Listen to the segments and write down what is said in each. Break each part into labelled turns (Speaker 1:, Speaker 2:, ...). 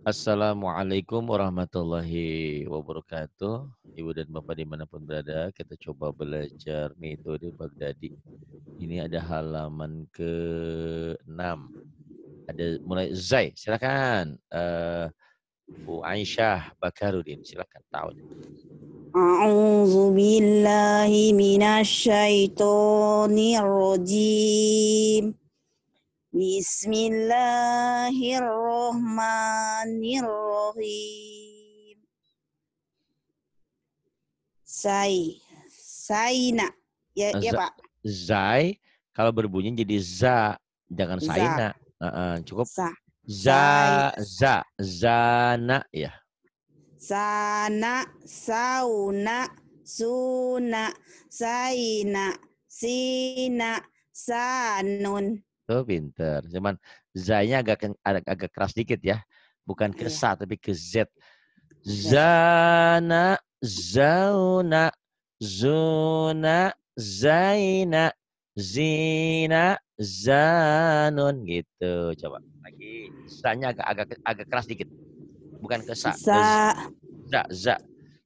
Speaker 1: Assalamualaikum warahmatullahi wabarakatuh. Ibu dan bapak dimanapun berada, kita coba belajar metode Baghdadi. Ini ada halaman ke-6. Ada mulai Zai, silakan. Uh, eh, Bu Aisyah Bakarudin, silakan tahu.
Speaker 2: A'udzu billahi minasy Bismillahirrahmanirrahim. Zai. Zaina. Ya, Z ya Pak.
Speaker 1: Zai. Kalau berbunyi jadi za. Jangan saina. Za. Uh, uh, cukup. Za. Za. Za. Zana. Ya.
Speaker 2: Sana. Sauna. Suna. Saina. Sina. Sanun
Speaker 1: itu pinter. Cuman Z-nya agak, agak agak keras dikit ya. Bukan ke sa iya. tapi ke Z. Zana, zauna, zuna, zaina, zina, zanun gitu. Coba lagi. Z-nya agak agak agak keras dikit. Bukan ke sa. Za. Za, za.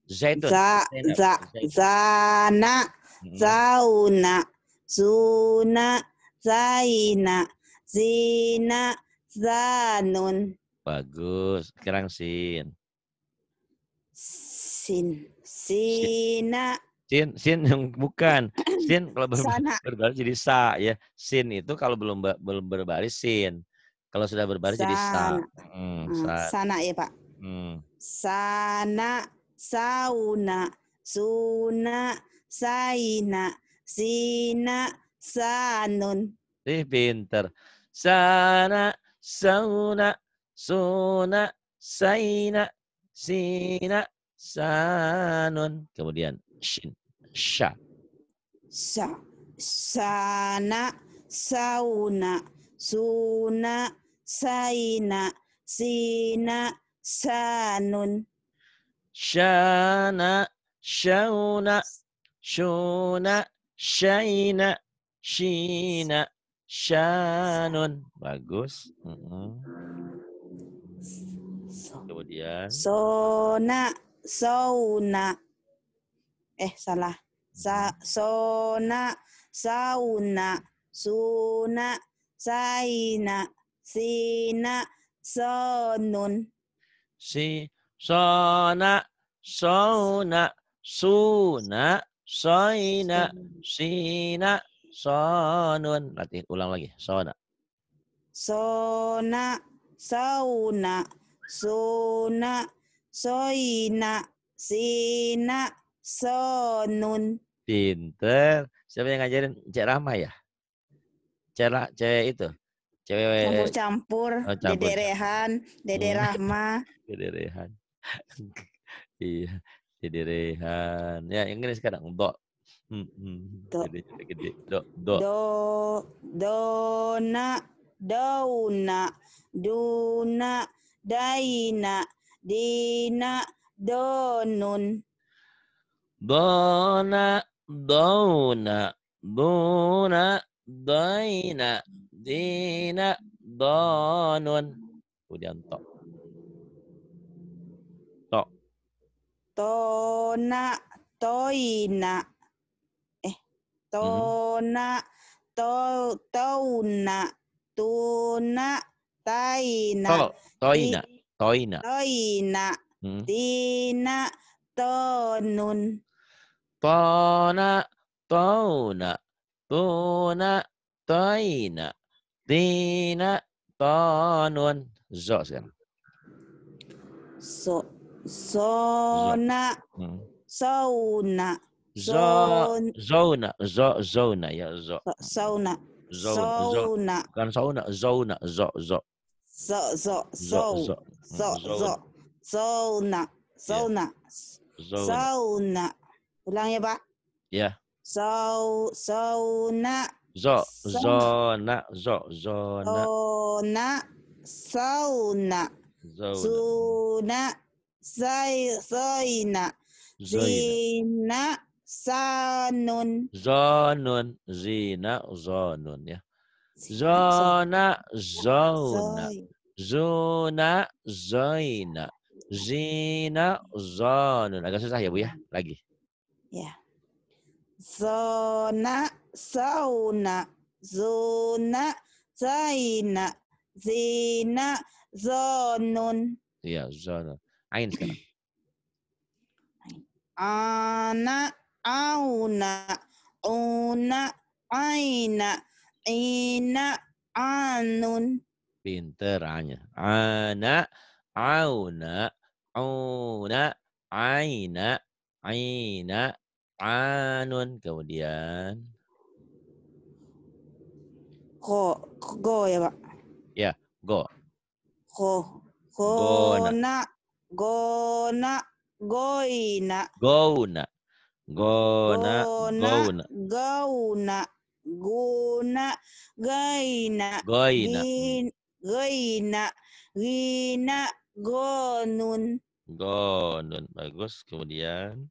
Speaker 1: Zaitun. Za, za,
Speaker 2: zana, zauna, zuna, Zaina. Zina. Zanun.
Speaker 1: Bagus. Sekarang sin.
Speaker 2: Sin. Sina.
Speaker 1: Sin, sin yang bukan. Sin kalau ber Sana. berbaris jadi sa ya. Sin itu kalau belum belum berbaris sin. Kalau sudah berbaris Sana. jadi sa. Hmm,
Speaker 2: hmm, sa. Sana ya Pak. Hmm. Sana, sauna, suna, saina, sina, Sanun.
Speaker 1: Ih, eh, pinter. Sana,
Speaker 2: sauna,
Speaker 1: suna, saina, sina, sanun. Kemudian shin, sha.
Speaker 2: Sa, sana, sauna, suna, saina, sina, sanun. Shana,
Speaker 1: shauna, shuna, shaina, Shina. Shanun. Bagus. Uh -huh. Kemudian.
Speaker 2: Sona. Sona. Eh, salah. Sa sona. Sauna. Suna. Saina. Sina. Sonun.
Speaker 1: Si. Sona. Sona. Suna. Soina. Sina. Sonun. Latih ulang lagi. Sona.
Speaker 2: Sona. Sauna. Suna. Soina. Sina. Sonun.
Speaker 1: Pinter. Siapa yang ngajarin? Cek Rama ya? cek cewek itu? Cewek campur-campur. Oh, campur. Dede
Speaker 2: Rehan. Hmm. Dede Rahma.
Speaker 1: Dede Rehan. iya. Dede Rehan. Ya, Inggris kadang Dok. Do. Gede, gede, gede. Do, do.
Speaker 2: Do, dona, dauna, duna, daina, dina, donun.
Speaker 1: Dona, dauna, duna, daina, dina, donun. Kemudian to. To.
Speaker 2: Tona, toina, tô na tô ừ. tô na tu na tay na
Speaker 1: tôi na tôi na
Speaker 2: tôi na ti na tô nun
Speaker 1: po na po na po na tôi na ti na to nun rõ
Speaker 2: so so na ừ. so na zona
Speaker 1: zona zona ya
Speaker 2: zona zona
Speaker 1: kan zona zona zo zo
Speaker 2: zo zo zo zo zo zona zona
Speaker 1: zona ulang ya pak ya
Speaker 2: zo zona
Speaker 1: zo zona zo zona
Speaker 2: zona zona zona zai zoina zina Zanun.
Speaker 1: Zonun. Zina, zonun ya. Zona, zona. Zona, zaina. Zina, zonun. Agak susah ya Bu ya? Lagi.
Speaker 2: Ya. Zona, sauna. Zona, zaina. Zina, zonun.
Speaker 1: Iya, zonun. Ain sekarang.
Speaker 2: Anak auna una aina ina anun
Speaker 1: pinter anya ana auna una, aina aina anun kemudian
Speaker 2: go go ya pak
Speaker 1: ya go
Speaker 2: go go na go na goina
Speaker 1: na. Gona, gona,
Speaker 2: gona, guna, gaina, goina, goina, gina, gonun.
Speaker 1: Gonun, bagus. Kemudian?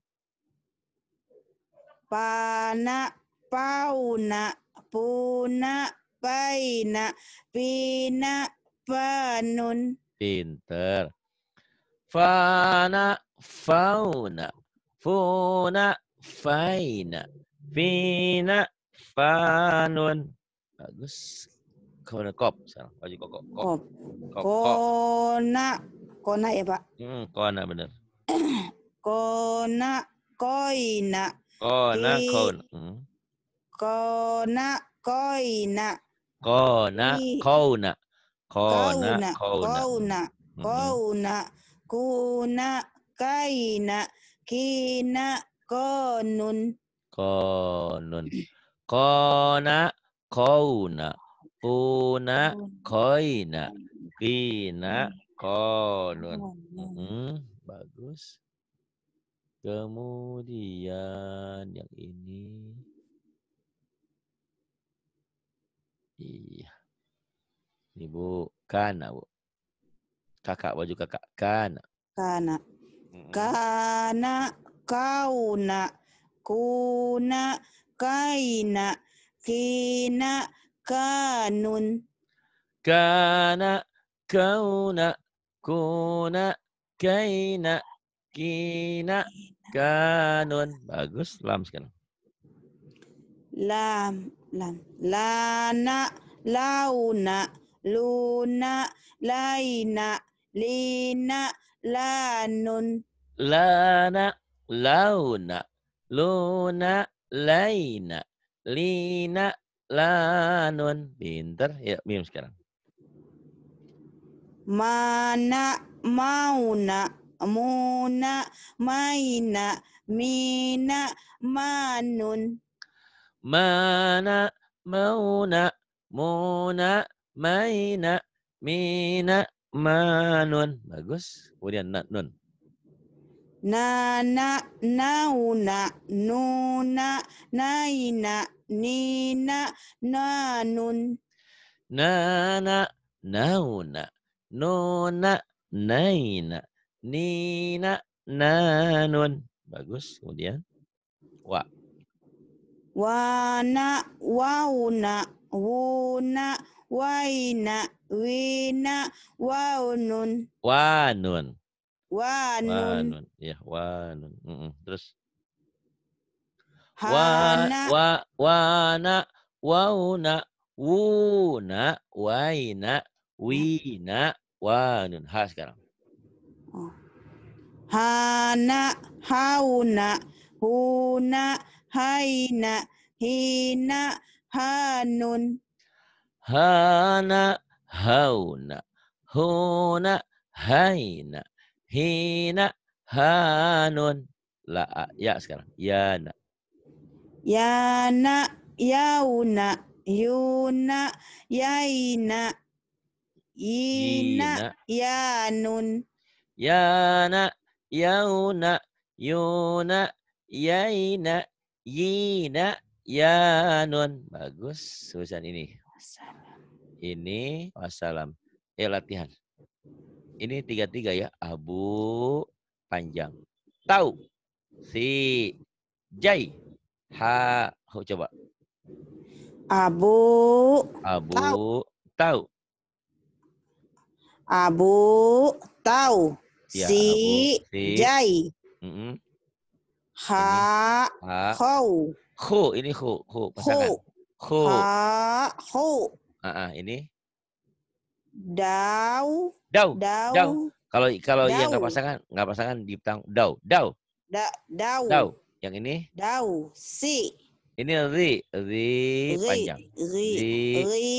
Speaker 2: Pana, pauna, puna, paina, pina, panun.
Speaker 1: Pinter. Fana, fauna, funa, faina fina fanun bagus kona kop salah baju kok kop kop kona kona ya pak hmm, kona benar
Speaker 2: kona koina
Speaker 1: kona kona hmm.
Speaker 2: kona koina
Speaker 1: kona kona kona kona
Speaker 2: kona hmm. kuna kaina kina Konun.
Speaker 1: Konun. Kona kauna. puna, koina. Kina konun. Hmm, bagus. Kemudian yang ini. Iya. Ini bu, kana bu. Kakak, baju kakak, kana.
Speaker 2: Kana. Kana kauna kuna kaina kina kanun
Speaker 1: kana kauna kuna kaina kina kanun bagus lam sekarang
Speaker 2: lam lam lana launa luna laina lina lanun
Speaker 1: lana launa, luna, laina, lina, lanun. Pinter. Ya, mim sekarang.
Speaker 2: Mana, mauna, muna, maina, mina, manun.
Speaker 1: Mana, mauna, muna, maina, mina, manun. Bagus. Kemudian nun.
Speaker 2: na na na na nun na nuna naina nina nanun
Speaker 1: na nauna nona naina na nanun bagus kemudian wa
Speaker 2: Wa wana wauna wuna waina wina waunun
Speaker 1: wanun
Speaker 2: Wanun. Wanun.
Speaker 1: Ya, wanun. Mm -mm. Terus. Hana. Wa, wa, wana, wauna, wuna, waina, wina, wanun. Ha sekarang. Oh.
Speaker 2: Hana, hauna, huna, haina, hina, hanun.
Speaker 1: Hana, hauna, huna, haina, hina hanun la ya sekarang yana
Speaker 2: yana yauna yuna yaina ina yanun
Speaker 1: yana yauna yuna yaina yina yanun bagus tulisan ini ini wassalam eh latihan ini tiga-tiga ya. Abu panjang. Tahu. Si Jai. Ha. ho coba. Abu. Abu. Tahu.
Speaker 2: Abu tahu. Ya, si, si Jai. Mm -hmm. Ha. ha.
Speaker 1: Khau. Ini ho ho Pasangan. ho Ha.
Speaker 2: ah Uh -uh, ini? Dau. Dau. Dau.
Speaker 1: Kalau kalau yang nggak pasangan nggak pasangan di diptang dau. Dau.
Speaker 2: Da, dau. Dau. Yang ini? Dau. Si.
Speaker 1: Ini ri, ri, panjang. Ri. Ri.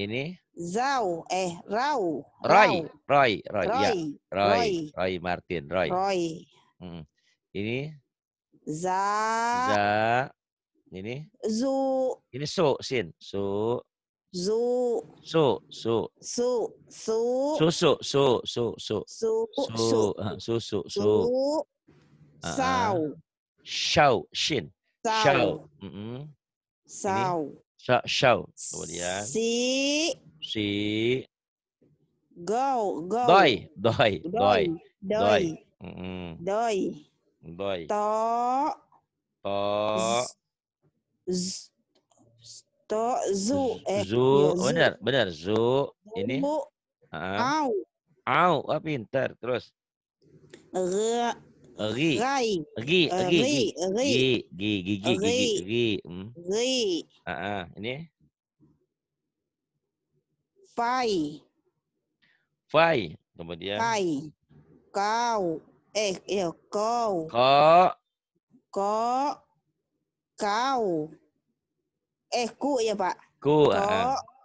Speaker 1: Ini?
Speaker 2: Zau, eh Rau. Roy,
Speaker 1: Roy, iya. Roy, Roy, Roy, Roy, Martin, Roy. Roy. Hmm. Ini?
Speaker 2: Za. Za. Ini? Zu.
Speaker 1: Ini su, sin, su. su su su su su su su su su su su su su uh, su su
Speaker 2: à, à. sau
Speaker 1: sau shin
Speaker 2: sau sau ừ, ừ. sau
Speaker 1: sau kemudian
Speaker 2: si
Speaker 1: si
Speaker 2: go go doi
Speaker 1: doi doi doi doi doi to to z
Speaker 2: to zu eh iya, oh, zu benar
Speaker 1: benar zu ini au au apa pintar terus Re, ri rai ri eh, ri ri ri gigi gigi ri ri ini
Speaker 2: fai
Speaker 1: fai kemudian fai
Speaker 2: kau eh ya kau kau Eh, ku ya Pak. Ku. Ko,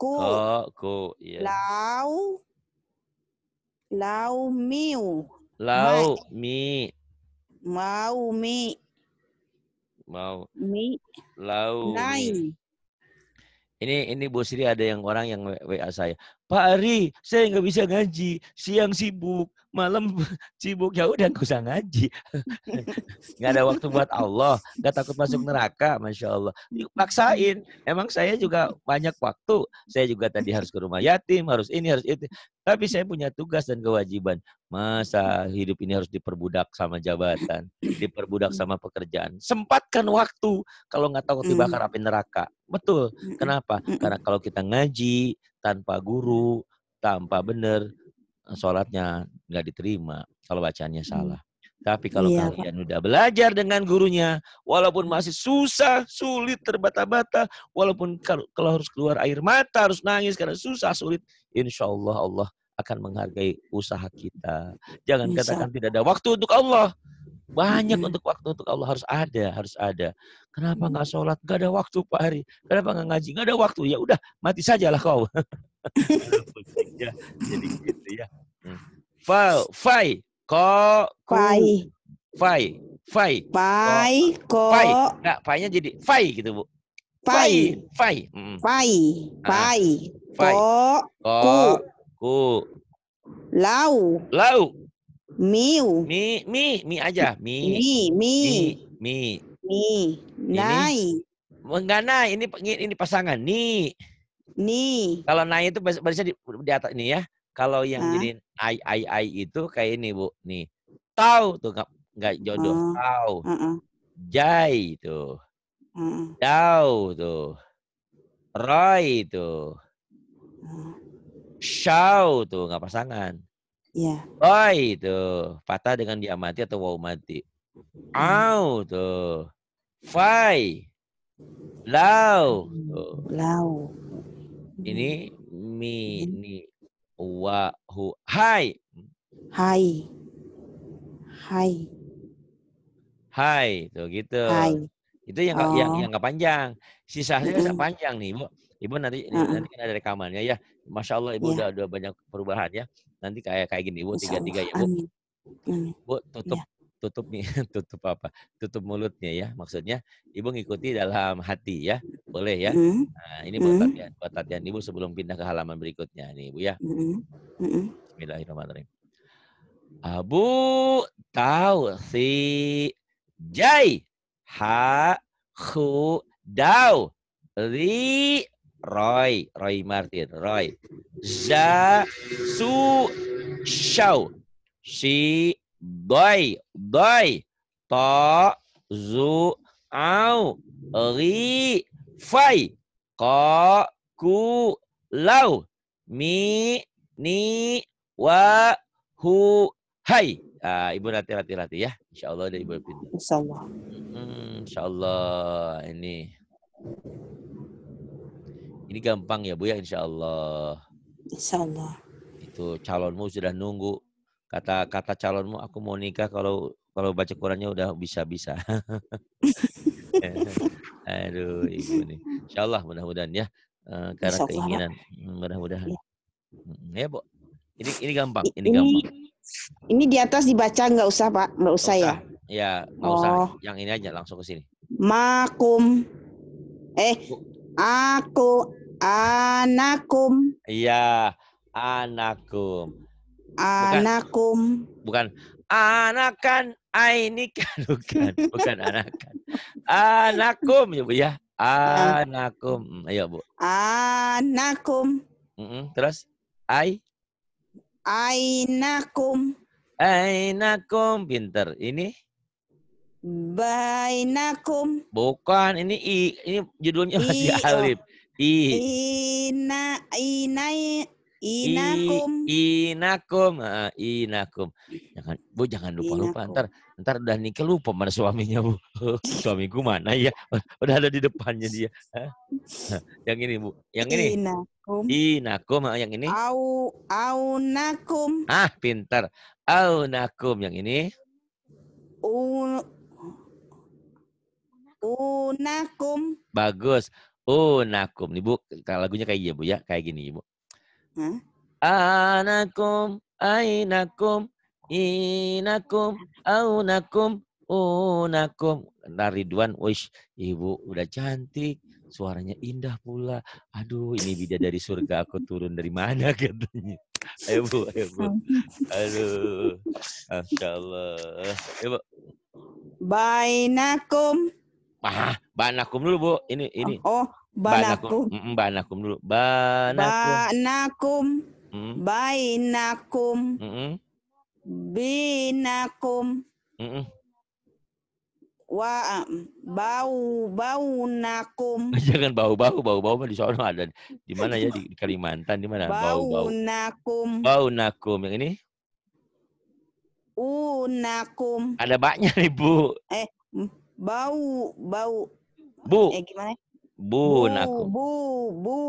Speaker 2: ku. Oh,
Speaker 1: ku. Yeah.
Speaker 2: Lau. Lau miu.
Speaker 1: Lau mi.
Speaker 2: Mau mi.
Speaker 1: Mau. Mi. Lau. Nai. Ini ini Bu Sri ada yang orang yang WA saya. Pak Ari, saya nggak bisa ngaji, siang sibuk, malam sibuk ya udah gak usah ngaji nggak ada waktu buat Allah nggak takut masuk neraka masya Allah paksain emang saya juga banyak waktu saya juga tadi harus ke rumah yatim harus ini harus itu tapi saya punya tugas dan kewajiban masa hidup ini harus diperbudak sama jabatan diperbudak hmm. sama pekerjaan sempatkan waktu kalau nggak tahu hmm. dibakar api neraka betul hmm. kenapa karena kalau kita ngaji tanpa guru tanpa benar sholatnya nggak diterima kalau bacanya hmm. salah. Tapi kalau iya, kalian sudah udah belajar dengan gurunya, walaupun masih susah, sulit, terbata-bata, walaupun kalau harus keluar air mata, harus nangis karena susah, sulit, insya Allah Allah akan menghargai usaha kita. Jangan Insya. katakan tidak ada waktu untuk Allah. Banyak untuk waktu untuk Allah harus ada, harus ada. Kenapa nggak sholat? nggak ada waktu Pak Hari. Kenapa nggak ngaji? nggak ada waktu. Ya udah mati sajalah kau. ya, jadi gitu ya. fail hmm. fai, ko, fail Fai. Fai. Fai.
Speaker 2: Fai, ko. Fai.
Speaker 1: Enggak, fai-nya jadi fai gitu, Bu. Fai. Fai. Fai. Hmm.
Speaker 2: Ah, fai.
Speaker 1: Ko. Ko. Ku.
Speaker 2: Lau.
Speaker 1: Lau. Miu. Mi, mi, mi aja. Mi. Mi, mi. Mi. Mi. mi. Nai. Oh, enggak nai, ini ini pasangan. Ni. Ni. Kalau nai itu mi, di, di atas ini ya. Kalau yang mi, jadi ai ai ai itu kayak ini, Bu. Nih. Tau tuh enggak enggak jodoh. Uh, Tau. Uh -uh. Jai tuh. Uh. Dau tuh. Roy tuh. Uh. Mm. Shao tuh nggak pasangan. Iya. Oi tuh, patah dengan dia mati atau wau mati. Hmm. Au tuh. Fai. Lau. Tuh. Lau. Ini hmm. mi ni wa hu hai.
Speaker 2: Hai. Hai.
Speaker 1: Hai, tuh gitu. Hai. Itu yang oh. yang yang enggak oh. panjang. Sisanya bisa panjang nih, ibu. Ibu nanti uh nanti kan ada rekamannya ya. Masya Allah Ibu ya. udah, udah banyak perubahan ya. Nanti kayak kayak gini Ibu, tiga-tiga ya Bu. Iya, iya. Bu tutup ya. tutup nih, tutup apa? Tutup mulutnya ya. Maksudnya Ibu ngikuti dalam hati ya. Boleh ya. Hmm. Nah, ini buat mm. latihan, buat latihan Ibu sebelum pindah ke halaman berikutnya nih Ibu ya. Mm. Mm. Bismillahirrahmanirrahim. Abu tahu si jai ha khu dau ri Roy, Roy Martin, Roy. Za su shau. Si doi, doi. To zu au. Ri fai. Ko ku lau. Mi ni wa hu hai. Uh, ibu nanti hati-hati ya. Insya Allah ada ibu pintu. Insya Allah. Hmm, insya Allah ini ini gampang ya Bu ya insya Allah.
Speaker 2: Insya Allah.
Speaker 1: Itu calonmu sudah nunggu. Kata kata calonmu aku mau nikah kalau kalau baca Qurannya udah bisa-bisa. Aduh ibu nih. Insya Allah mudah-mudahan ya. Eh, karena Allah. keinginan. Hmm, mudah-mudahan. Ya. ya Bu. Ini ini gampang. Ini, ini gampang.
Speaker 2: Ini di atas dibaca nggak usah Pak. Nggak usah, usah.
Speaker 1: ya. Ya nggak oh. usah. Yang ini aja langsung ke sini.
Speaker 2: Makum. Eh, aku Anakum.
Speaker 1: Iya, anakum.
Speaker 2: Anakum. Bukan, bukan anakan ainikan
Speaker 1: bukan, bukan anakan. Anakum ya, Bu ya. Anakum. Hmm, ayo, Bu.
Speaker 2: Anakum.
Speaker 1: Mm -mm. Terus ai
Speaker 2: Ainakum.
Speaker 1: Ainakum pinter. Ini
Speaker 2: Bainakum.
Speaker 1: Bukan, ini i, ini judulnya masih I, iya. alif. I.
Speaker 2: Ina inai inakum.
Speaker 1: I, inakum. Uh, inakum. Jangan Bu jangan lupa inakum. lupa ntar ntar udah nikah lupa mana suaminya Bu. Suamiku mana ya? Udah ada di depannya dia. yang ini Bu. Yang ini.
Speaker 2: Inakum.
Speaker 1: Inakum yang ini. Au
Speaker 2: aunakum.
Speaker 1: Ah, pintar. Aunakum yang ini.
Speaker 2: un unakum.
Speaker 1: Bagus. Anakum. Oh, ibu. Bu, lagunya kayak gini ya, Bu ya, kayak gini Ibu. Hmm? Anakum, ainakum, inakum, aunakum, unakum. Nah Ridwan, wish, Ibu udah cantik, suaranya indah pula. Aduh, ini bida dari surga aku turun dari mana katanya. Ayo Bu, ayo Bu. Aduh, Masya Allah. Ayo Bu.
Speaker 2: Bainakum.
Speaker 1: Ah, banakum dulu, Bu. Ini ini. Oh, oh banakum. Banakum, banakum dulu. Banakum.
Speaker 2: Banakum. Mm. Bainakum. Mm -mm. Binakum. Mm -mm. Wa bau bau nakum.
Speaker 1: Jangan bau bau bau bau mah di sono ada di mana ya di, di Kalimantan di mana bau bau
Speaker 2: nakum.
Speaker 1: Bau nakum yang ini
Speaker 2: unakum.
Speaker 1: Ada baknya nih bu.
Speaker 2: Eh Bau, bau. Bu. Eh, gimana? bu Bu, bu,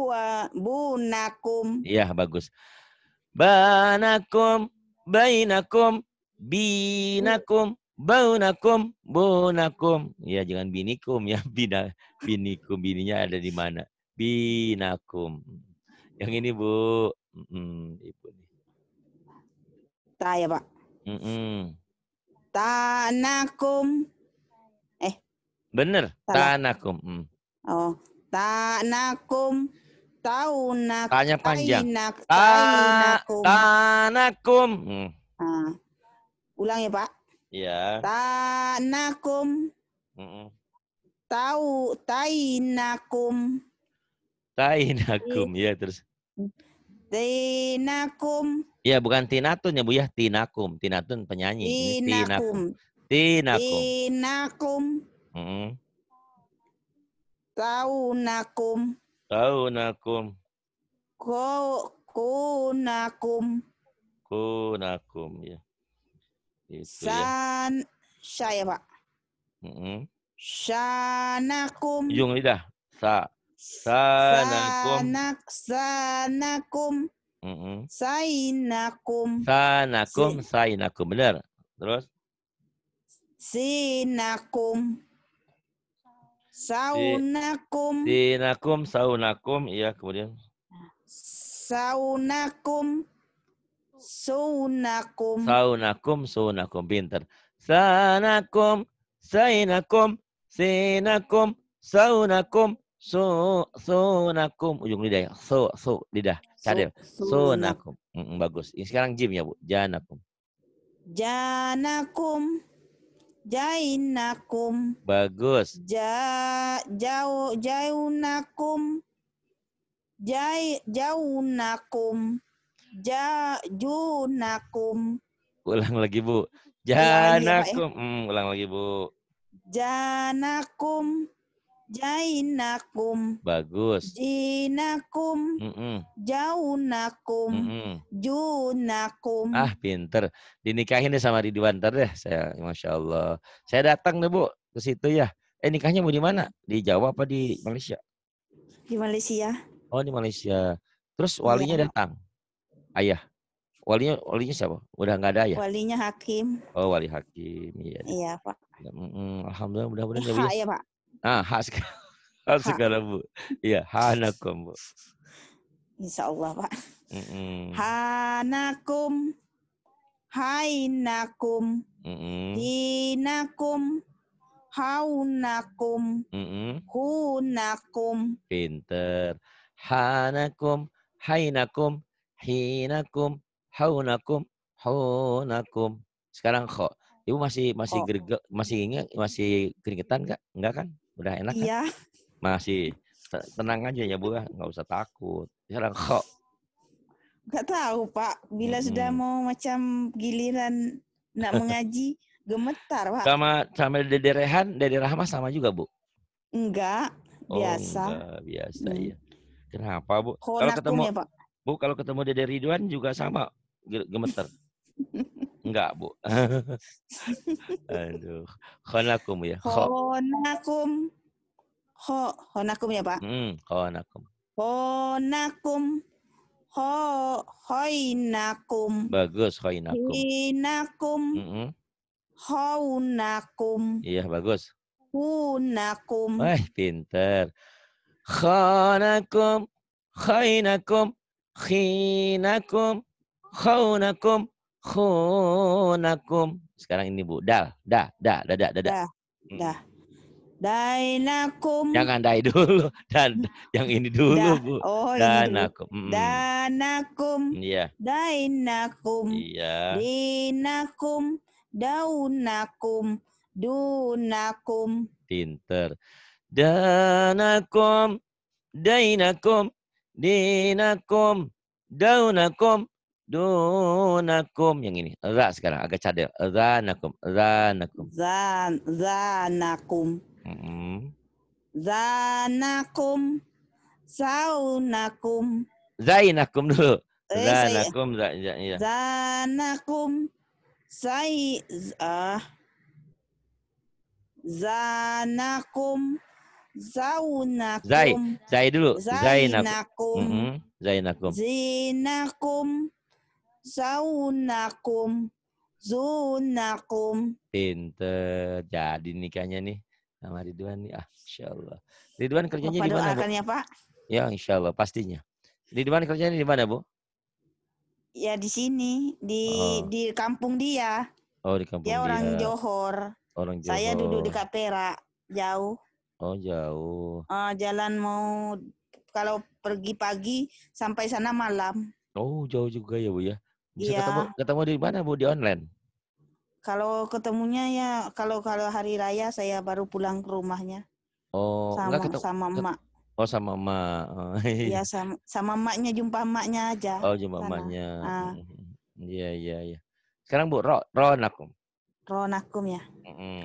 Speaker 2: bu nakum
Speaker 1: Iya, bagus.
Speaker 2: Banakum,
Speaker 1: bainakum, binakum, baunakum, bunakum. Ya, jangan binikum ya. Bina, binikum, bininya ada di mana? Binakum. Yang ini, Bu. Mm, ibu. Ta ya, Pak. Mm -mm.
Speaker 2: Tanakum.
Speaker 1: Bener. Tanakum. Hmm.
Speaker 2: Oh. Tanakum. Taunak. Tanya panjang. Tainak, tainakum. Tanakum. Hmm. Ah. Ulang ya Pak. Iya. Tanakum. Mm Tau tainakum.
Speaker 1: Tainakum ya terus.
Speaker 2: Tinakum.
Speaker 1: Ya bukan tinatun ya Bu ya, tinakum. Tinatun penyanyi. Tinakum.
Speaker 2: tinakum. Mm. Kaunakum.
Speaker 1: Kaunakum.
Speaker 2: Kau kunakum.
Speaker 1: Kunakum ya. ya. San
Speaker 2: ya. saya pak. Mm -hmm. Sanakum. Yung
Speaker 1: dah, Sa. Sanakum.
Speaker 2: Sanak, sanakum. Mm -hmm. Sainakum.
Speaker 1: Sanakum, si. sainakum. Benar. Terus?
Speaker 2: Sinakum. Saunakum.
Speaker 1: Dinakum, saunakum, iya kemudian.
Speaker 2: Saunakum. Saunakum.
Speaker 1: Saunakum, saunakum, pintar. Sanakum, sainakum, sinakum, saunakum, so, nakum, Ujung lidah ya, so, so, lidah. Cadel. Mm Mm, bagus. Ini sekarang jim ya, Bu. Janakum.
Speaker 2: Janakum. Jainakum.
Speaker 1: Bagus.
Speaker 2: Ja, jau, jaunakum. Jai, jaunakum. Ja, junakum.
Speaker 1: Ulang lagi, Bu. Ya? Janakum. Hmm, ulang lagi, Bu.
Speaker 2: Janakum. Jainakum.
Speaker 1: Bagus.
Speaker 2: Jinakum. Mm -mm. Jaunakum. Mm -mm. Junakum. Ah,
Speaker 1: pinter. Dinikahin deh sama Ridwan ntar deh. Saya, Masya Allah. Saya datang deh, Bu. Ke situ ya. Eh, nikahnya mau di mana? Di Jawa apa di Malaysia?
Speaker 2: Di Malaysia.
Speaker 1: Oh, di Malaysia. Terus iya. walinya ya. datang? Ayah. Walinya walinya siapa? Udah nggak ada ya?
Speaker 2: Walinya hakim.
Speaker 1: Oh, wali hakim. Iya. Iya, iya Pak. Alhamdulillah mudah-mudahan ya, ya. Iya, ya, Pak. Ah, hak sekarang. Ha sekarang bu. Iya, hanakum bu.
Speaker 2: Insya Allah pak.
Speaker 1: Mm-mm.
Speaker 2: Hanakum, hainakum, Mm-mm. dinakum, haunakum, Mm-mm. hunakum.
Speaker 1: Pinter. Hanakum, hainakum, hinakum, haunakum, hunakum. Sekarang kok. Ibu masih masih oh. gerge, masih ingat masih keringetan enggak? Enggak kan? Udah enak kan? Iya. Kan? Masih tenang aja ya Bu, ya. nggak usah takut. Sekarang ya kok
Speaker 2: nggak tahu Pak, bila hmm. sudah mau macam giliran nak mengaji gemetar Pak. Sama
Speaker 1: sama Dede Rehan, Dede Rahma sama juga Bu?
Speaker 2: Enggak, oh, biasa. Oh, enggak,
Speaker 1: biasa hmm. ya. Kenapa Bu? kalau ketemu ya, Pak. Bu kalau ketemu Dede Ridwan juga sama gemeter. Enggak, Bu. Aduh. Khonakum ya.
Speaker 2: Khonakum. Ho, khonakum ya, Pak?
Speaker 1: Hmm, khonakum.
Speaker 2: Khonakum. Ho, hoinakum,
Speaker 1: Bagus, hoinakum,
Speaker 2: Hinakum. Mm -hmm. Hounakum.
Speaker 1: Iya, bagus.
Speaker 2: Hunakum. Wah,
Speaker 1: pinter. hoinakum, hinakum, Hounakum. khounakum, Khunakum. Sekarang ini Bu. Dal. Da. Da. Da. Da. Da. Da. da.
Speaker 2: Mm. Dainakum. Jangan dai dulu.
Speaker 1: Dan yang ini dulu, da. Bu. Oh, Danakum. Ini
Speaker 2: Danakum. Iya. Dainakum. Iya. Dinakum. Daunakum. Dunakum.
Speaker 1: Pinter. Danakum. Dainakum. Dinakum. Daunakum dunakum yang ini ra sekarang agak cadel zanakum zanakum
Speaker 2: zan zanakum
Speaker 1: mm-hmm.
Speaker 2: zanakum saunakum
Speaker 1: zainakum dulu eh, zanakum za, za, ya.
Speaker 2: zanakum sai ah uh, zanakum zaunakum zai zai dulu zainakum
Speaker 1: mm-hmm. zainakum
Speaker 2: zinakum zaunakum zunakum.
Speaker 1: Pinter. Jadi nikahnya nih sama Ridwan nih. Ah, insya Allah. Ridwan kerjanya di mana, Ya, Pak. Ya, insya Allah. Pastinya. Ridwan kerjanya di mana, Bu?
Speaker 2: Ya, di sini. Di oh. di kampung dia.
Speaker 1: Oh, di kampung dia. Dia orang Johor. Orang Johor. Saya duduk di
Speaker 2: Kapera. Jauh.
Speaker 1: Oh, jauh.
Speaker 2: Uh, jalan mau kalau pergi pagi sampai sana malam.
Speaker 1: Oh, jauh juga ya, Bu ya. Bisa iya. ketemu ketemu di mana Bu? Di online?
Speaker 2: Kalau ketemunya ya kalau kalau hari raya saya baru pulang ke rumahnya.
Speaker 1: Oh, sama ketemu, sama emak. Oh, sama emak. Oh, iya. iya,
Speaker 2: sama sama emaknya jumpa emaknya aja. Oh,
Speaker 1: jumpa sana. emaknya. Ah. Hmm, hmm, hmm. Iya, ah. iya, iya. Sekarang Bu, ro, ronakum.
Speaker 2: Ronakum ya. Mm -hmm.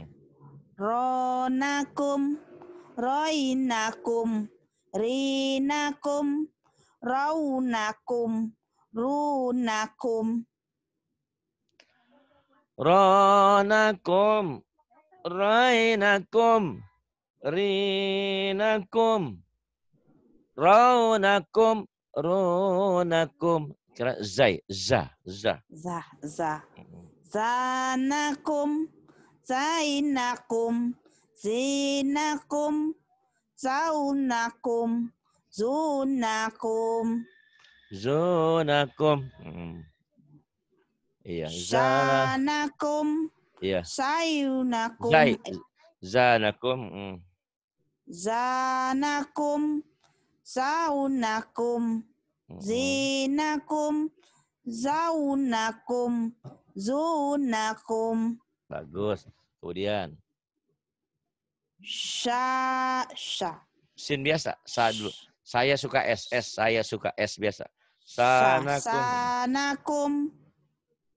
Speaker 2: Ronakum, roinakum, rinakum, raunakum runakum
Speaker 1: Ranakum Rainakum Rinakum ronakum, Runakum Kira zai Za Za
Speaker 2: Za Za mm-hmm. Zanakum Zainakum Zinakum Zaunakum Zunakum
Speaker 1: Zonakum. Hmm. Iya.
Speaker 2: Zanakum. Iya. Sayunakum. Zai.
Speaker 1: Zanakum. Hmm.
Speaker 2: Zanakum. Zaunakum. Hmm. Zinakum. Zaunakum. Zunakum.
Speaker 1: Bagus. Kemudian.
Speaker 2: Sya. Sya.
Speaker 1: Sin biasa. Sa dulu. Saya suka SS. Saya suka S biasa.
Speaker 2: Sanakum.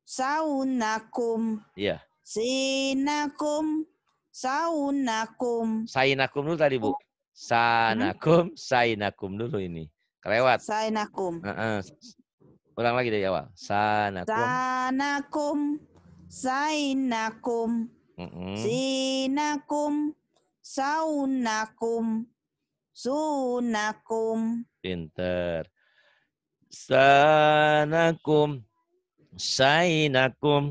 Speaker 2: Saunakum. Iya. Sinakum. Saunakum.
Speaker 1: Sainakum dulu tadi, Bu. Sanakum, sainakum dulu ini. Kelewat.
Speaker 2: Sainakum. Uh -uh. Ulang lagi dari awal. Sanakum. Sanakum. Sainakum. Mm -hmm. Sinakum. Saunakum. Sunakum.
Speaker 1: Pinter sanakum sainakum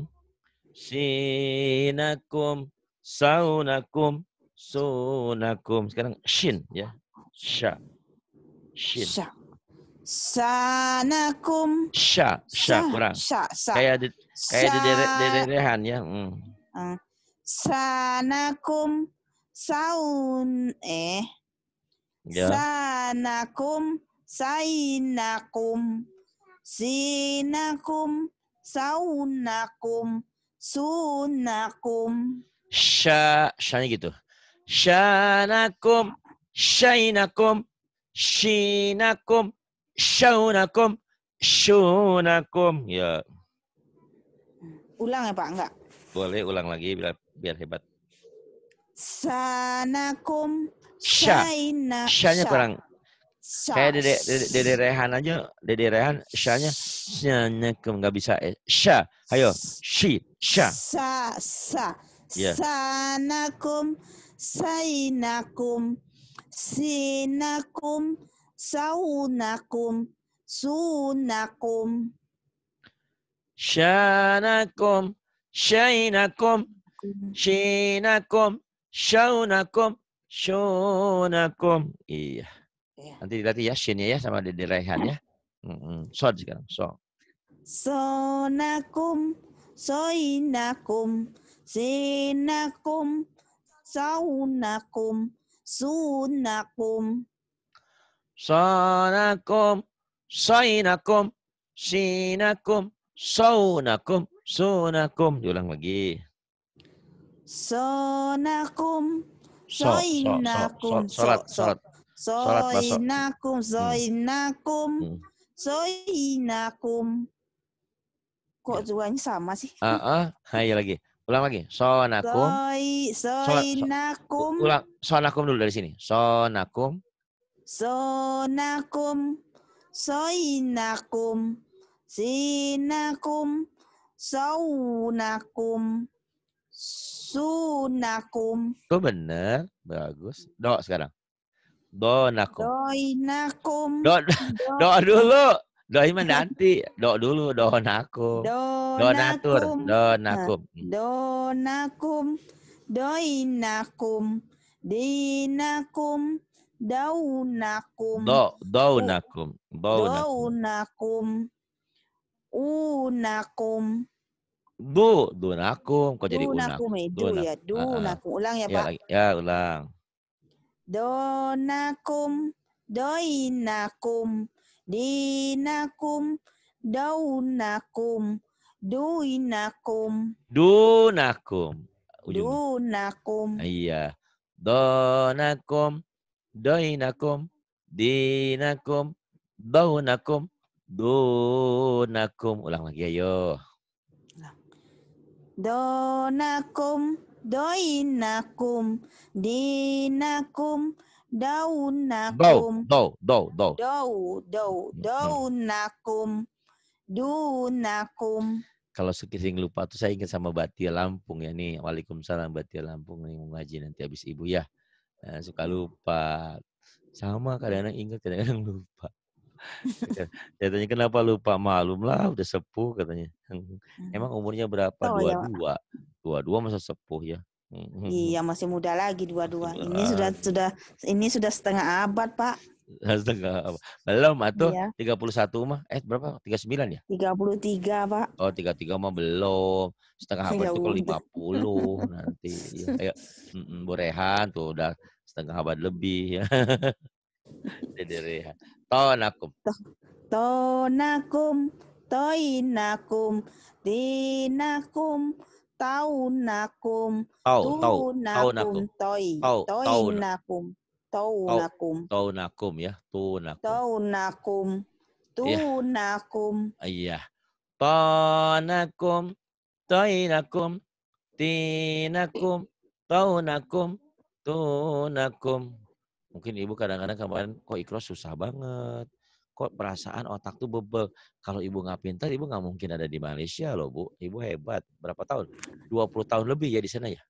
Speaker 1: sinakum saunakum sunakum sekarang shin ya sha shin sha
Speaker 2: sanakum
Speaker 1: sha sha kurang sha, sha. kayak di kayak di derehan ya hmm.
Speaker 2: Uh, sanakum saun eh ya. sanakum sainakum sinakum saunakum sunakum
Speaker 1: sya syanya gitu syanakum syainakum shinakum syaunakum syunakum ya
Speaker 2: ulang ya pak enggak
Speaker 1: boleh ulang lagi biar biar hebat
Speaker 2: sanakum sya syainak syanya kurang Kayak dede, dede, dede
Speaker 1: Rehan aja, Dede Rehan, sya nya sya-nya nggak bisa, eh, sya ayo, shi, sya
Speaker 2: Sa, sa, yeah. sanakum, sainakum, sinakum, saunakum, sunakum.
Speaker 1: sya nakum Syanakum, nakum shinakum, syaunakum, syunakum. Iya. Yeah. Nanti dilatih Yasinnya ya, ya sama Dede Raihan ya. Mm so. So sekarang. So.
Speaker 2: Sonakum, nakum, sinakum, saunakum, sunakum.
Speaker 1: Sonakum, so sinakum, saunakum, sunakum. Diulang lagi.
Speaker 2: Sonakum, soinakum. So, so, so, so, so, so, so, so, so, so, so, so, Soinakum, soinakum, hmm. soinakum. Hmm. Kok ya. juanya sama sih?
Speaker 1: Ah, uh, uh, ayo lagi. Ulang lagi. Sonakum. Soi,
Speaker 2: soinakum. So, ulang.
Speaker 1: Sonakum dulu dari sini. Sonakum.
Speaker 2: Sonakum. Soinakum. Sinakum. Saunakum. Sunakum.
Speaker 1: Itu bener. Bagus. Do sekarang. Donakum.
Speaker 2: Doinakum. Do, do, do dulu.
Speaker 1: Doi mah nanti. Do dulu. Donakum. Donatur. Donakum. Nah,
Speaker 2: donakum. Doinakum. Dinakum. Daunakum. Do,
Speaker 1: daunakum.
Speaker 2: Daunakum. Unakum.
Speaker 1: Du, dunakum. Kok jadi unakum? Dunakum, eh, du, ya. Dunakum. Ulang ya, ya Pak. Ya, ya ulang.
Speaker 2: donakum doinakum dinakum dounakum duinakum
Speaker 1: dunakum
Speaker 2: Ujung. dunakum
Speaker 1: iya donakum doinakum dinakum daunakum dunakum ulang lagi ayo
Speaker 2: donakum doinakum dinakum daunakum
Speaker 1: dau dau dau
Speaker 2: dau dau hmm. daunakum dunakum
Speaker 1: kalau sekising lupa tuh saya ingat sama Batia Lampung ya nih. Waalaikumsalam Batia Lampung nih mau ngaji nanti habis ibu ya. Nah, suka lupa. Sama kadang-kadang ingat kadang-kadang lupa. Dia tanya kenapa lupa malum lah udah sepuh katanya. Hmm. Emang umurnya berapa? Oh, iya. dua dua, dua dua masa sepuh ya. Hmm. Iya
Speaker 2: masih muda lagi dua dua. Ini sudah sudah ini sudah setengah abad pak.
Speaker 1: Setengah abad. Belum atau ah, iya. tiga puluh satu mah? Eh berapa? Tiga sembilan ya?
Speaker 2: Tiga puluh tiga pak.
Speaker 1: Oh tiga tiga mah belum. Setengah abad itu kalau lima puluh nanti. Ya, borehan tuh udah setengah abad lebih ya. sendiri. Tonakum.
Speaker 2: Tonakum, toinakum, dinakum, taunakum, tunakum, toi, toinakum, tounakum.
Speaker 1: Tounakum ya, tunakum.
Speaker 2: Tounakum, tunakum.
Speaker 1: Iya. Tonakum, toinakum, dinakum, taunakum, tunakum. Mungkin ibu kadang-kadang kemarin kok ikhlas susah banget. Kok perasaan otak tuh bebel. Kalau ibu nggak pintar, ibu nggak mungkin ada di Malaysia loh bu. Ibu hebat. Berapa tahun? 20 tahun lebih ya di sana ya?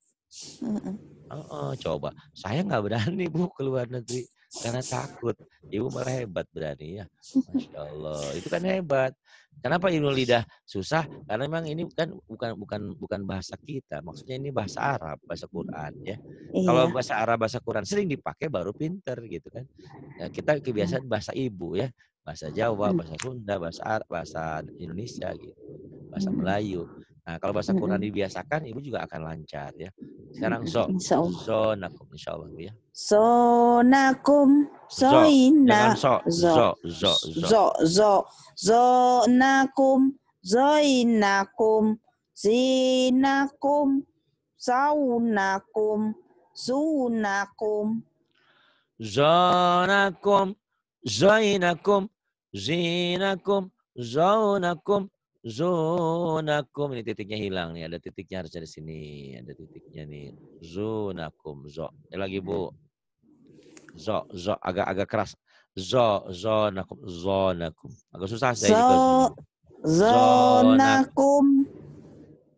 Speaker 1: Uh -uh. Uh -uh, coba. Saya nggak berani bu keluar negeri karena takut. Ibu malah hebat berani ya. Masya Allah. Itu kan hebat. Kenapa ilmu lidah susah? Karena memang ini kan bukan bukan bukan bahasa kita. Maksudnya ini bahasa Arab, bahasa Quran ya. Iya. Kalau bahasa Arab, bahasa Quran sering dipakai baru pinter gitu kan. Nah, kita iya. kebiasaan bahasa ibu ya, bahasa Jawa, bahasa Sunda, bahasa Arab, bahasa Indonesia gitu, bahasa Melayu. Nah, kalau bahasa Quran dibiasakan, ibu juga akan lancar ya. Sekarang so, so, nakum, insya Allah
Speaker 2: ya. So nakum, so ina, so, so, so, so, so, so nakum, so inakum, zinakum, saunakum, sunakum,
Speaker 1: zonakum, zoinakum, zinakum, zaunakum, zonakum Ini titiknya hilang nih. Ada titiknya harusnya di sini. Ada titiknya nih. zonakum Zo. Ya lagi Bu. Zo. Zo. Agak-agak keras. Zo. Zonakum. Zonakum. Agak susah saya. Zo. Zonakum.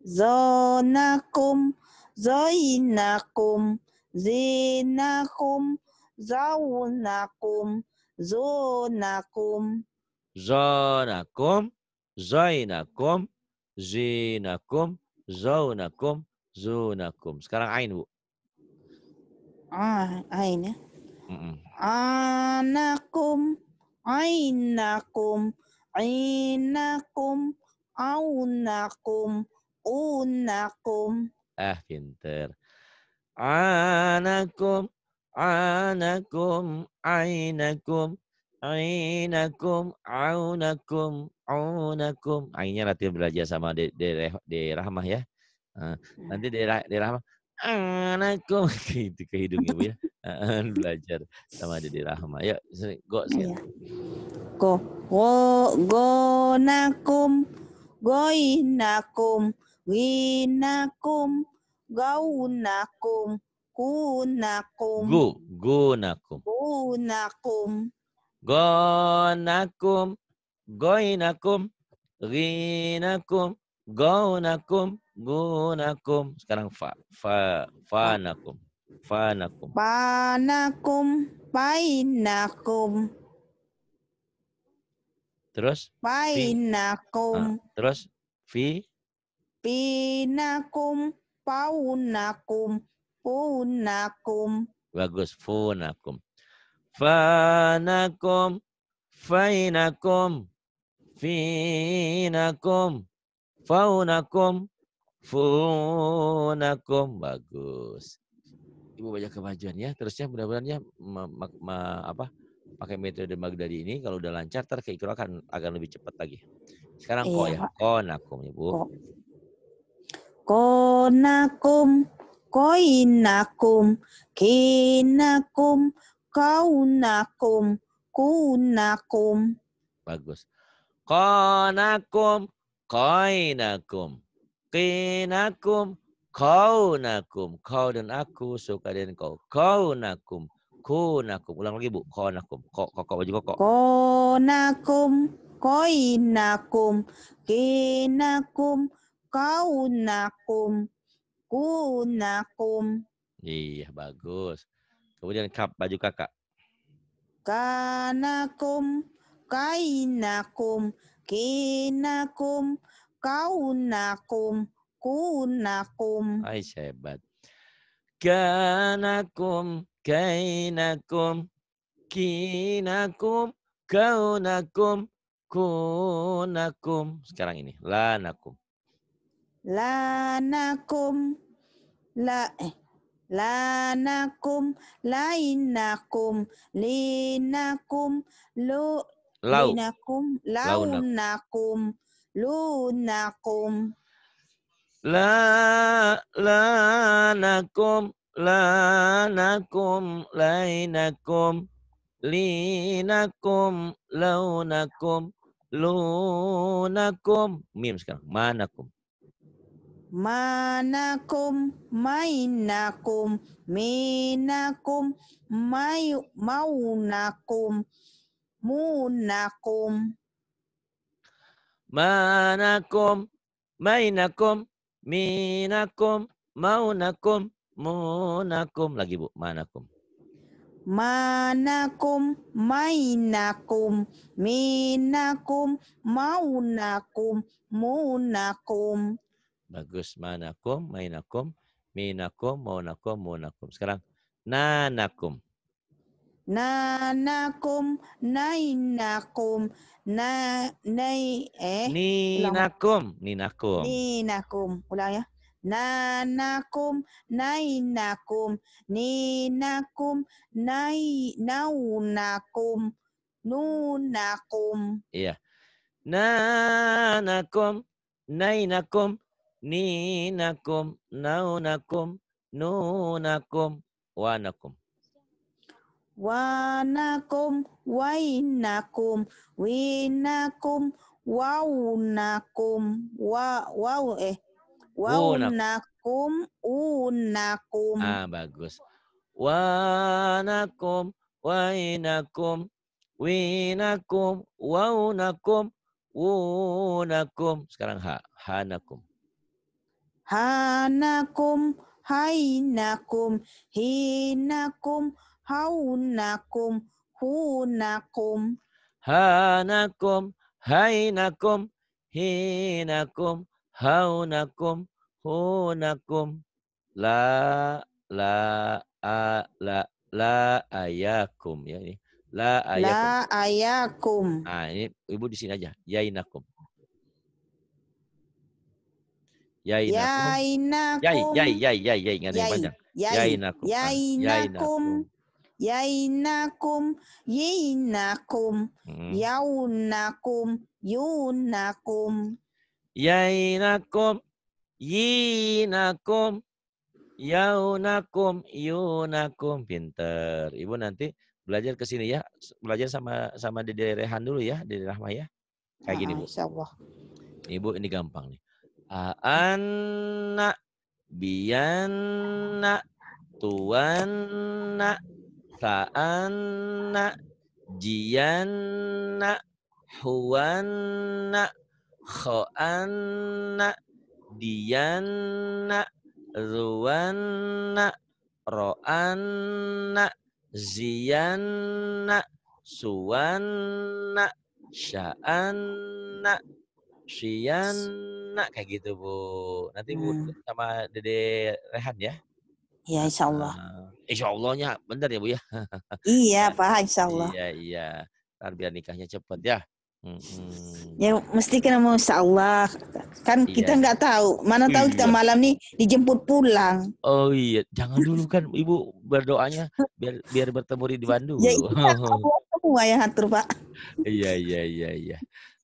Speaker 2: Zonakum. zainakum Zinakum. zaunakum Zonakum.
Speaker 1: Zonakum zainakum, zinakum, zaunakum, zunakum. Sekarang ain, Bu.
Speaker 2: Ah, ain ya. Mm -mm. Anakum, ainakum, ainakum, aunakum, unakum.
Speaker 1: Ah, pinter. Anakum, anakum, ainakum, Ainakum, aunakum, aunakum. Ainnya ah, nanti belajar sama di, di, di Rahmah ya. Ah, iya. nanti di, di Rahmah, aunakum. Gitu ke hidung ibu ya. Ah, belajar sama di Rahmah. Ya, go. Sini.
Speaker 2: Go. Iya. Go, gonakum, goinakum, winakum, gaunakum, kunakum. Go,
Speaker 1: gonakum.
Speaker 2: Gunakum
Speaker 1: gonakum, goinakum, rinakum, gonakum, gunakum. Sekarang fa, fa, fanakum, fanakum.
Speaker 2: Panakum, painakum. Terus? Painakum. Ah,
Speaker 1: terus? Fi?
Speaker 2: Pinakum, paunakum, punakum.
Speaker 1: Bagus, funakum fanakum fainakum finakum faunakum funakum bagus ibu banyak kemajuan ya terusnya mudah-mudahan ya ma, ma, ma, apa pakai metode magdari ini kalau udah lancar ter gitu akan akan lebih cepat lagi sekarang iya, ko ya konakum ibu
Speaker 2: koina konakum koinakum kinakum Kaunakum. Kunakum.
Speaker 1: Bagus. Konakum. Koinakum. Kinakum. Kaunakum. Kau dan aku suka dengan kau. Kaunakum. Kunakum. Ulang lagi bu. Konakum. Kok kok kok baju kok.
Speaker 2: Konakum. Koinakum. Kinakum. Kaunakum. Kunakum.
Speaker 1: Iya bagus. Kemudian kap baju kakak.
Speaker 2: Kanakum, kainakum, kinakum, kaunakum, kunakum. Aisyah hebat.
Speaker 1: Kanakum, kainakum, kinakum, kaunakum,
Speaker 2: kunakum.
Speaker 1: Sekarang ini, lanakum.
Speaker 2: Lanakum, la eh lanakum lainakum linakum lu Lau. linakum launakum lunakum
Speaker 1: la lanakum lanakum lainakum linakum launakum lunakum mim sekarang manakum
Speaker 2: manakum mainakum minakum may, maunakum munakum
Speaker 1: manakum mainakum minakum maunakum munakum lagi bu manakum
Speaker 2: manakum mainakum minakum maunakum munakum
Speaker 1: Bagus. Manakum, mainakum, minakum, monakum, monakum. Sekarang, nanakum.
Speaker 2: Nanakum, nainakum, na, nai, eh. Ninakum.
Speaker 1: Ninakum.
Speaker 2: Ninakum. Ulang ya. Nanakum, nainakum, ninakum, nai, naunakum, nunakum.
Speaker 1: Iya. Nanakum, nainakum, ninakum, naunakum, nunakum, wanakum.
Speaker 2: Wanakum, wainakum, winakum, waunakum, wa, wau, eh. Waunakum, unakum.
Speaker 1: Ah, bagus. Wanakum, wainakum, winakum, waunakum, wunakum. Sekarang ha, hanakum
Speaker 2: hanakum hainakum hinakum haunakum hunakum
Speaker 1: hanakum hainakum hinakum haunakum hunakum la la a, la la ayakum ya ini la ayakum la
Speaker 2: ayakum
Speaker 1: ah ini ibu di sini aja yainakum Yai
Speaker 2: nakum, Yai, yai,
Speaker 1: yai, yai, yai. yai yai yai, nakum,
Speaker 2: yau nakum, Yainakum. nakum, yai nakum, Yaunakum. Yunakum.
Speaker 1: yau nakum, Yaunakum. Yunakum. Pinter. Ibu nanti belajar ke sini ya. Belajar sama sama Dede Rehan dulu ya. Dede Rahma ya. Kayak gini, ah, Bu. Insya Allah. Ibu ini gampang nih. Aanna bianna tuanna saana, jianna huanna khoanna diana, ruanna roanna zianna suanna sya'anna nak kayak gitu Bu. Nanti Bu hmm. sama Dede Rehan ya.
Speaker 2: Ya Insya Allah. Uh,
Speaker 1: insya Allahnya bener ya Bu ya. iya nah, Pak Insya iya, Allah. Iya iya. Ntar biar nikahnya cepet ya. Hmm.
Speaker 2: Ya mesti kena mau insya Allah. Kan iya. kita nggak tahu. Mana tahu iya. kita malam nih dijemput pulang.
Speaker 1: Oh iya, jangan dulu kan Ibu berdoanya biar biar bertemu di Bandung. Ya, iya,
Speaker 2: semua hatur Pak.
Speaker 1: iya iya iya iya.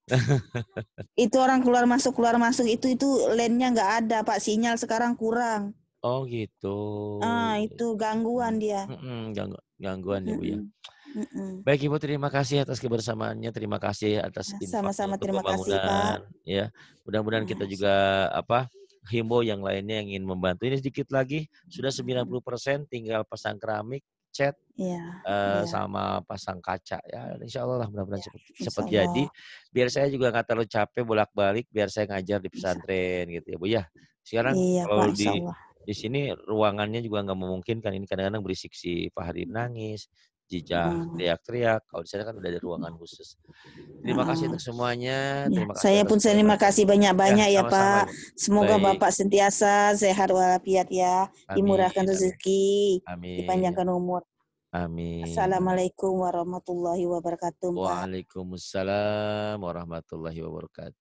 Speaker 2: itu orang keluar masuk keluar masuk itu itu lainnya nggak ada pak sinyal sekarang kurang.
Speaker 1: Oh gitu. Ah
Speaker 2: itu gangguan dia.
Speaker 1: mm ganggu gangguan ya ya. Mm-mm. Baik ibu terima kasih atas kebersamaannya, terima kasih atas ya,
Speaker 2: sama-sama terima kasih pak.
Speaker 1: Ya mudah-mudahan kita juga apa himbo yang lainnya yang ingin membantu. Ini sedikit lagi, sudah 90% tinggal pasang keramik, chat yeah, uh, yeah. sama pasang kaca ya insya Allah lah mudah-mudahan yeah, cepat jadi biar saya juga nggak terlalu capek bolak-balik biar saya ngajar di pesantren gitu ya bu ya sekarang yeah, kalau di di sini ruangannya juga nggak memungkinkan ini kadang-kadang berisik si Pak Hari nangis jejak teriak-teriak. Kalau di sana kan udah ada ruangan khusus. Terima oh. kasih untuk semuanya. Ya, terima ya, kasih saya pun terima
Speaker 2: kasih banyak-banyak ya, ya Pak. Semoga Baik. Bapak sentiasa sehat walafiat ya, Amin. dimurahkan rezeki, Amin. dipanjangkan umur.
Speaker 1: Amin. Assalamualaikum
Speaker 2: warahmatullahi wabarakatuh.
Speaker 1: Waalaikumsalam warahmatullahi wabarakatuh.